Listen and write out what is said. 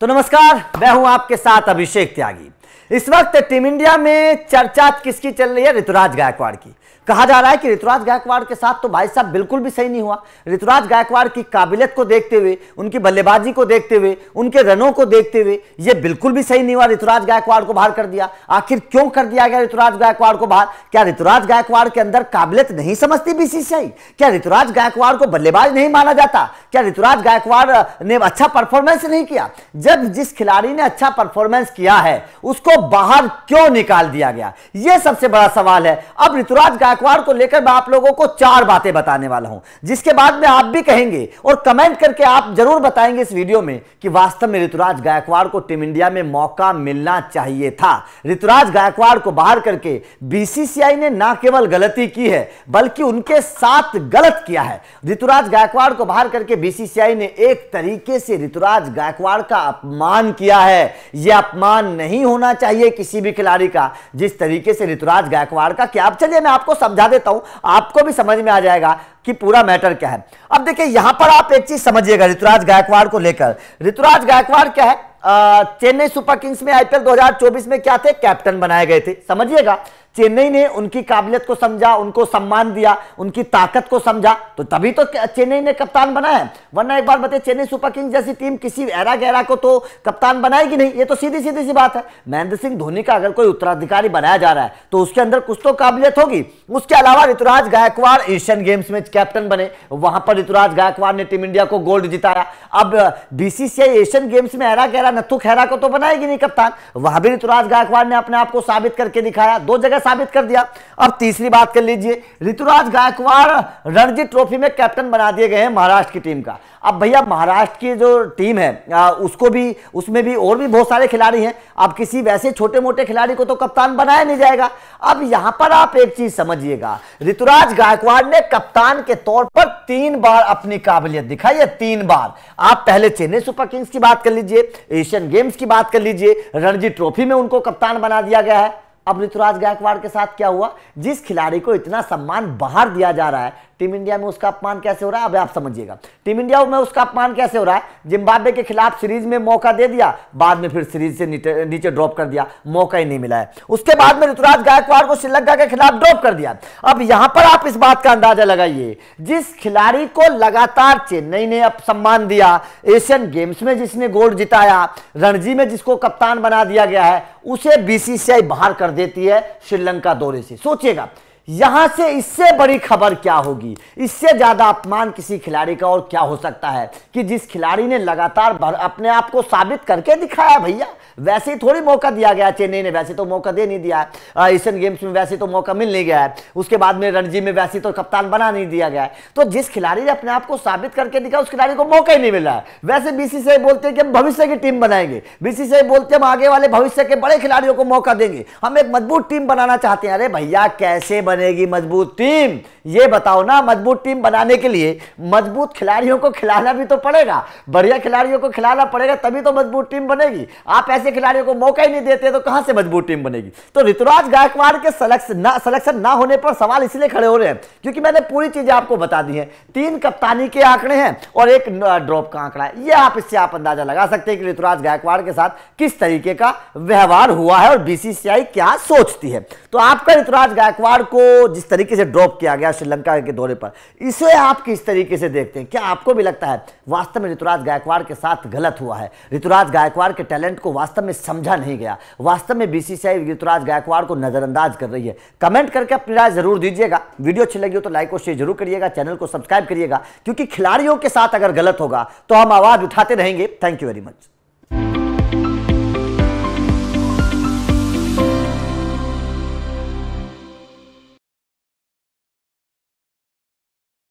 तो नमस्कार मैं हूं आपके साथ अभिषेक त्यागी इस वक्त टीम इंडिया में चर्चा किसकी चल रही है ऋतुराज गायकवाड़ की कहा जा रहा है कि ऋतुराज गायकवाड़ के साथ तो भाई साहब बिल्कुल भी सही नहीं हुआ ऋतुराज गायकवाड़ की काबिलियत को देखते हुए उनकी बल्लेबाजी को देखते हुए उनके रनों को देखते हुए ये बिल्कुल भी सही नहीं हुआ ऋतुराज गायकवाड़ को बाहर कर दिया आखिर क्यों कर दिया गया ऋतुराज गायकवाड़ को बाहर क्या ऋतुराज गायकवाड़ के अंदर काबिलियत नहीं समझती बीसीसीआई क्या ऋतुराज गायकवाड़ को बल्लेबाज नहीं माना जाता क्या ऋतुराज गायकवाड़ ने अच्छा परफॉर्मेंस नहीं किया जब जिस खिलाड़ी ने अच्छा परफॉर्मेंस किया है उस इसको बाहर क्यों निकाल दिया गया यह सबसे बड़ा सवाल है अब ऋतुराज गायकवाड़ को लेकर मैं आप लोगों को चार बातें बताने वाला हूं जिसके बाद में आप भी कहेंगे और कमेंट करके आप जरूर बताएंगे इस वीडियो में कि वास्तव में ऋतुराज गायकवाड़ को टीम इंडिया में मौका मिलना चाहिए था ऋतुराज गायकवाड़ को बाहर करके बीसीसीआई ने ना केवल गलती की है बल्कि उनके साथ गलत किया है ऋतुराज गायकवाड़ को बाहर करके बीसीसीआई ने एक तरीके से ऋतुराज गायकवाड़ का अपमान किया है यह अपमान नहीं होना होना चाहिए किसी भी खिलाड़ी का जिस तरीके से ऋतुराज गायकवाड़ का क्या अब चलिए मैं आपको समझा देता हूं आपको भी समझ में आ जाएगा कि पूरा मैटर क्या है अब देखिए यहां पर आप एक चीज समझिएगा ऋतुराज गायकवाड़ को लेकर ऋतुराज गायकवाड़ क्या है चेन्नई सुपर किंग्स में आईपीएल 2024 में क्या थे कैप्टन बनाए गए थे समझिएगा चेन्नई ने उनकी काबिलियत को समझा उनको सम्मान दिया उनकी ताकत को समझा तो तभी तो चेन्नई ने कप्तान बनाया वरना एक बार बताइए चेन्नई सुपर किंग्स जैसी टीम किसी एरा गहरा को तो कप्तान बनाएगी नहीं ये तो सीधी सीधी सी बात है महेंद्र सिंह धोनी का अगर कोई उत्तराधिकारी बनाया जा रहा है तो उसके अंदर कुछ तो काबिलियत होगी उसके अलावा ऋतुराज गायकवाड़ एशियन गेम्स में कैप्टन बने वहां पर ऋतुराज गायकवाड़ ने टीम इंडिया को गोल्ड जिताया अब बीसीसीआई एशियन गेम्स में एरा गहरा नथु खेरा को तो बनाएगी नहीं कप्तान वहां भी ऋतुराज गायकवाड़ ने अपने आप को साबित करके दिखाया दो जगह साबित कर दिया अब तीसरी बात कर लीजिए ऋतुराज गायकवाड़ रणजी ट्रॉफी में कैप्टन बना दिए गए हैं महाराष्ट्र की टीम का अब भैया महाराष्ट्र की जो टीम है उसको भी उसमें भी और भी बहुत सारे खिलाड़ी हैं अब किसी वैसे छोटे मोटे खिलाड़ी को तो कप्तान बनाया नहीं जाएगा अब यहां पर आप एक चीज समझिएगा ऋतुराज गायकवाड़ ने कप्तान के तौर पर तीन बार अपनी काबिलियत दिखाई है तीन बार आप पहले चेन्नई सुपर किंग्स की बात कर लीजिए एशियन गेम्स की बात कर लीजिए रणजी ट्रॉफी में उनको कप्तान बना दिया गया है अब ऋतुराज गायकवाड़ के साथ क्या हुआ जिस खिलाड़ी को इतना सम्मान बाहर दिया जा रहा है टीम इंडिया में उसका अपमान कैसे हो रहा है अब आप समझिएगा टीम इंडिया में उसका अपमान कैसे हो रहा है जिम्बाब्वे के खिलाफ सीरीज में मौका दे दिया बाद में फिर सीरीज से नीचे, ड्रॉप कर दिया मौका ही नहीं मिला है उसके बाद में ऋतुराज गायकवाड़ को श्रीलंका के खिलाफ ड्रॉप कर दिया अब यहां पर आप इस बात का अंदाजा लगाइए जिस खिलाड़ी को लगातार चेन्नई ने अब सम्मान दिया एशियन गेम्स में जिसने गोल्ड जिताया रणजी में जिसको कप्तान बना दिया गया है उसे बीसीसीआई बाहर कर देती है श्रीलंका दौरे से सोचिएगा यहां से इससे बड़ी खबर क्या होगी इससे ज़्यादा अपमान किसी खिलाड़ी का और क्या हो सकता है कि जिस खिलाड़ी ने लगातार अपने आप को साबित करके दिखाया भैया वैसे ही थोड़ी मौका दिया गया चेन्नई ने वैसे तो मौका दे नहीं दिया एशियन गेम्स में वैसे तो मौका मिल नहीं गया है उसके बाद में रणजी में वैसे तो कप्तान बना नहीं दिया गया तो जिस खिलाड़ी ने अपने आप को साबित करके दिखा उस खिलाड़ी को मौका ही नहीं मिला वैसे बीसीसीआई बोलते हैं कि हम भविष्य की टीम बनाएंगे बीसीसीआई बोलते हम आगे वाले भविष्य के बड़े खिलाड़ियों को मौका देंगे हम एक मजबूत टीम बनाना चाहते हैं अरे भैया कैसे बनेगी मजबूत टीम ये बताओ ना मजबूत टीम बनाने के लिए मजबूत खिलाड़ियों को खिलाना भी तो पड़ेगा बढ़िया खिलाड़ियों को खिलाना पड़ेगा तभी तो मजबूत टीम बनेगी आप ऐसे ऐसे खिलाड़ियों को मौका ही नहीं देते तो कहां से मजबूत टीम बनेगी तो ऋतुराज गायकवाड़ के सिलेक्शन ना होने पर सवाल इसलिए खड़े हो रहे हैं क्योंकि मैंने पूरी चीज आपको बता दी है तीन कप्तानी के आंकड़े हैं और एक ड्रॉप का आंकड़ा है यह आप इससे आप अंदाजा लगा सकते हैं कि ऋतुराज गायकवाड़ के साथ किस तरीके का व्यवहार हुआ है और बीसीसीआई क्या सोचती है तो आपका ऋतुराज गायकवाड़ को जिस तरीके से ड्रॉप किया गया श्रीलंका के दौरे पर इसे आप किस तरीके से देखते हैं क्या आपको भी लगता है वास्तव में ऋतुराज गायकवाड़ के साथ गलत हुआ है ऋतुराज गायकवाड़ के टैलेंट को वास्तव वास्तव में समझा नहीं गया वास्तव में बीसीसीआई ऋतुराज गायकवाड़ को नज़रअंदाज कर रही है कमेंट करके अपनी राय जरूर दीजिएगा वीडियो अच्छी लगी हो तो लाइक और शेयर जरूर करिएगा चैनल को सब्सक्राइब करिएगा क्योंकि खिलाड़ियों के साथ अगर गलत होगा तो हम आवाज़ उठाते रहेंगे थैंक यू वेरी मच